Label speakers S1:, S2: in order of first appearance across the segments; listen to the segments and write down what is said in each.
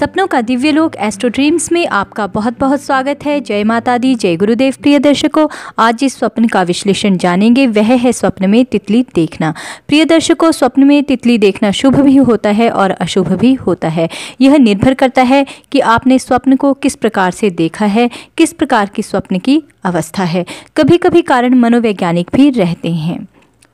S1: सपनों का दिव्य लोक एस्ट्रो ड्रीम्स में आपका बहुत बहुत स्वागत है जय माता दी जय गुरुदेव प्रिय दर्शकों आज जिस स्वप्न का विश्लेषण जानेंगे वह है स्वप्न में तितली देखना प्रिय दर्शकों स्वप्न में तितली देखना शुभ भी होता है और अशुभ भी होता है यह निर्भर करता है कि आपने स्वप्न को किस प्रकार से देखा है किस प्रकार की स्वप्न की अवस्था है कभी कभी कारण मनोवैज्ञानिक भी रहते हैं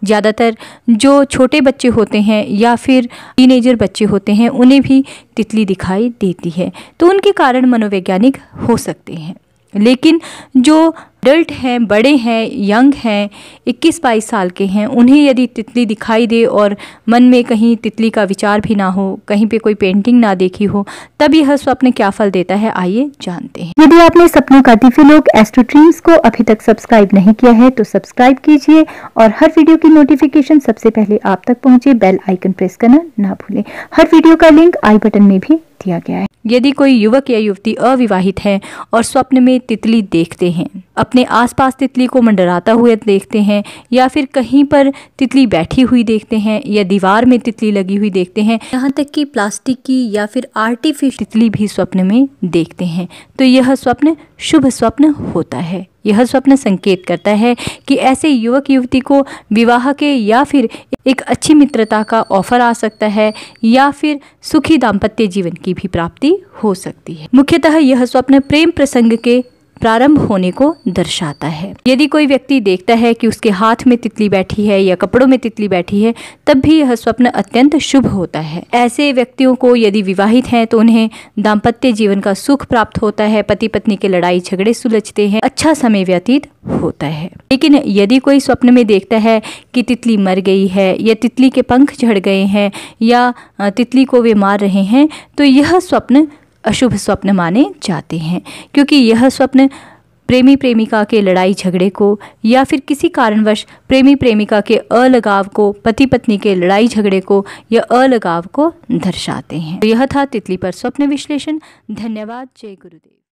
S1: ज़्यादातर जो छोटे बच्चे होते हैं या फिर टीनेजर बच्चे होते हैं उन्हें भी तितली दिखाई देती है तो उनके कारण मनोवैज्ञानिक हो सकते हैं लेकिन जो एडल्ट हैं बड़े हैं यंग हैं इक्कीस बाईस साल के हैं उन्हें यदि तितली दिखाई दे और मन में कहीं तितली का विचार भी ना हो कहीं पे कोई पेंटिंग ना देखी हो तब यह स्वप्न क्या फल देता है आइए जानते हैं यदि आपने सपनों का दिव्य लोग एस्ट्रो ड्रीम्स को अभी तक सब्सक्राइब नहीं किया है तो सब्सक्राइब कीजिए और हर वीडियो की नोटिफिकेशन सबसे पहले आप तक पहुंचे बेल आइकन प्रेस करना ना भूलें हर वीडियो का लिंक आई बटन में भी दिया गया है यदि कोई युवक या युवती अविवाहित है और स्वप्न में तितली देखते हैं अपने आसपास तितली को मंडराता हुआ देखते हैं या फिर कहीं पर तितली बैठी हुई देखते हैं या दीवार में तितली लगी हुई देखते हैं यहाँ तक कि प्लास्टिक की या फिर आर्टिफिशियल तितली भी स्वप्न में देखते हैं तो यह स्वप्न शुभ स्वप्न होता है यह स्वप्न संकेत करता है कि ऐसे युवक युवती को विवाह के या फिर एक अच्छी मित्रता का ऑफर आ सकता है या फिर सुखी दाम्पत्य जीवन की भी प्राप्ति हो सकती है मुख्यतः यह स्वप्न प्रेम प्रसंग के प्रारंभ होने को दर्शाता है यदि कोई व्यक्ति देखता है कि उसके हाथ में तितली बैठी है या कपड़ों में तितली बैठी है तब भी यह स्वप्न अत्यंत शुभ होता है ऐसे व्यक्तियों को यदि विवाहित हैं तो उन्हें दाम्पत्य जीवन का सुख प्राप्त होता है पति पत्नी के लड़ाई झगड़े सुलझते हैं अच्छा समय व्यतीत होता है लेकिन यदि कोई स्वप्न में देखता है कि तितली मर गई है या तितली के पंख झड़ गए हैं या तितली को वे मार रहे हैं तो यह स्वप्न अशुभ स्वप्न माने जाते हैं क्योंकि यह स्वप्न प्रेमी प्रेमिका के लड़ाई झगड़े को या फिर किसी कारणवश प्रेमी प्रेमिका के अलगाव को पति पत्नी के लड़ाई झगड़े को या अलगाव को दर्शाते हैं तो यह था तितली पर स्वप्न विश्लेषण धन्यवाद जय गुरुदेव